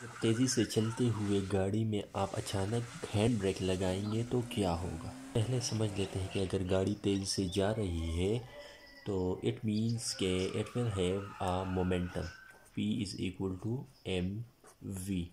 जब तेज़ी से चलते हुए गाड़ी में आप अचानक हैंड ब्रेक लगाएंगे तो क्या होगा पहले समझ लेते हैं कि अगर गाड़ी तेज़ से जा रही है तो इट मीन्स के it will have momentum P is equal to M V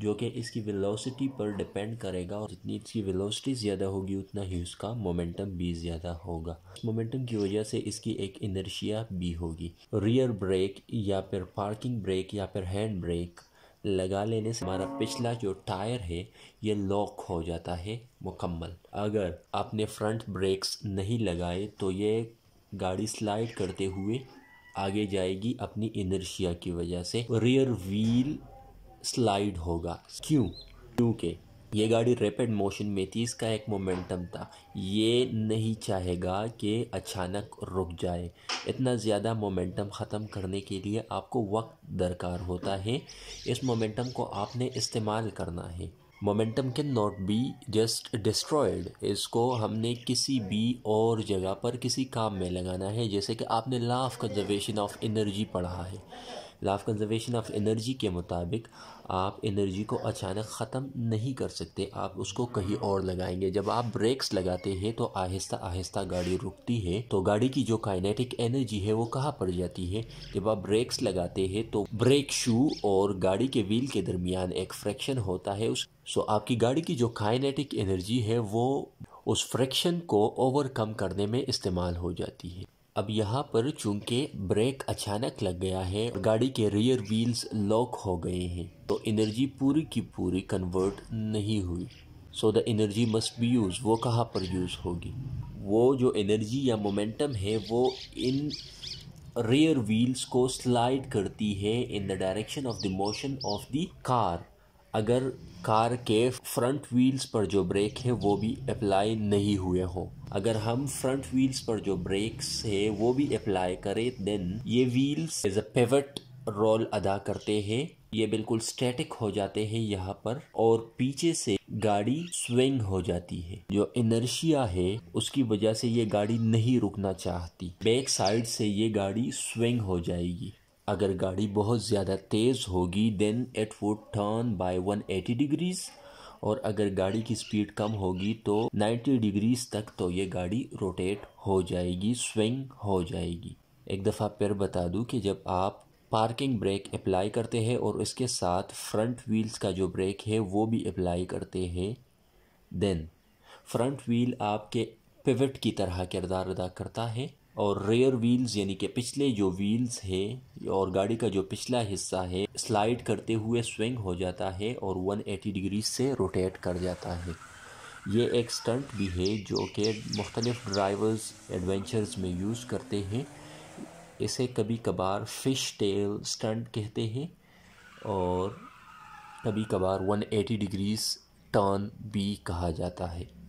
जो कि इसकी वेलोसिटी पर डिपेंड करेगा और जितनी इसकी वेलोसिटी ज़्यादा होगी उतना ही उसका मोमेंटम भी ज़्यादा होगा मोमेंटम की वजह से इसकी एक इनर्शिया भी होगी रियर ब्रेक या फिर पार्किंग ब्रेक या फिर हैंड ब्रेक लगा लेने से हमारा पिछला जो टायर है ये लॉक हो जाता है मुकम्मल अगर आपने फ्रंट ब्रेक्स नहीं लगाए तो ये गाड़ी स्लाइड करते हुए आगे जाएगी अपनी इनर्शिया की वजह से रियर व्हील स्लाइड होगा क्यों क्योंकि ये गाड़ी रैपिड मोशन में थी इसका एक मोमेंटम था ये नहीं चाहेगा कि अचानक रुक जाए इतना ज़्यादा मोमेंटम ख़त्म करने के लिए आपको वक्त दरकार होता है इस मोमेंटम को आपने इस्तेमाल करना है momentum can not be just destroyed इसको हमने किसी भी और जगह पर किसी काम में लगाना है जैसे कि आपने लाफ कंजर्वेशन ऑफ एनर्जी पढ़ा है लाफ कंजर्वेशन ऑफ एनर्जी के मुताबिक आप एनर्जी को अचानक ख़त्म नहीं कर सकते आप उसको कहीं और लगाएंगे जब आप ब्रेक्स लगाते हैं तो आहिस्ता आहिस्ता गाड़ी रुकती है तो गाड़ी की जो काइनेटिक एनर्जी है वो कहाँ पड़ जाती है जब आप ब्रेक्स लगाते हैं तो ब्रेक शू और गाड़ी के व्हील के दरमियान एक फ्रैक्शन होता है उस सो आपकी गाड़ी की जो काइनेटिक एनर्जी है वो उस फ्रैक्शन को ओवरकम करने में इस्तेमाल हो जाती है अब यहाँ पर चूंकि ब्रेक अचानक लग गया है गाड़ी के रियर व्हील्स लॉक हो गए हैं तो एनर्जी पूरी की पूरी कन्वर्ट नहीं हुई so the energy must be use वो कहाँ पर यूज़ होगी वो जो एनर्जी या मोमेंटम है वो इन रियर व्हील्स को स्लाइड करती है in the direction of the motion of the car अगर कार के फ्रंट व्हील्स पर जो ब्रेक है वो भी अप्लाई नहीं हुए हों अगर हम फ्रंट व्हील्स पर जो ब्रेक्स है वो भी अप्लाई करें देन ये wheels as a pivot role अदा करते हैं ये बिल्कुल स्टैटिक हो जाते हैं यहाँ पर और पीछे से गाड़ी स्विंग हो जाती है जो इनर्शिया है उसकी वजह से ये गाड़ी नहीं रुकना चाहती बैक साइड से ये गाड़ी स्विंग हो जाएगी अगर गाड़ी बहुत ज़्यादा तेज़ होगी then it would turn by 180 degrees और अगर गाड़ी की स्पीड कम होगी तो 90 डिग्रीज तक तो ये गाड़ी रोटेट हो जाएगी स्विंग हो जाएगी एक दफ़ा फिर बता दूं कि जब आप पार्किंग ब्रेक अप्लाई करते हैं और इसके साथ फ्रंट व्हील्स का जो ब्रेक है वो भी अप्लाई करते हैं देन फ्रंट व्हील आपके पिवट की तरह किरदार अदा करता है और रेयर व्हील्स यानी कि पिछले जो व्हील्स है और गाड़ी का जो पिछला हिस्सा है स्लाइड करते हुए स्विंग हो जाता है और 180 डिग्री से रोटेट कर जाता है ये एक स्टंट भी है जो कि मुख्तलिफ ड्राइवर्स एडवेंचर्स में यूज़ करते हैं इसे कभी कभार फ़िश टेल स्टंट कहते हैं और कभी कभार 180 डिग्रीज टर्न भी कहा जाता है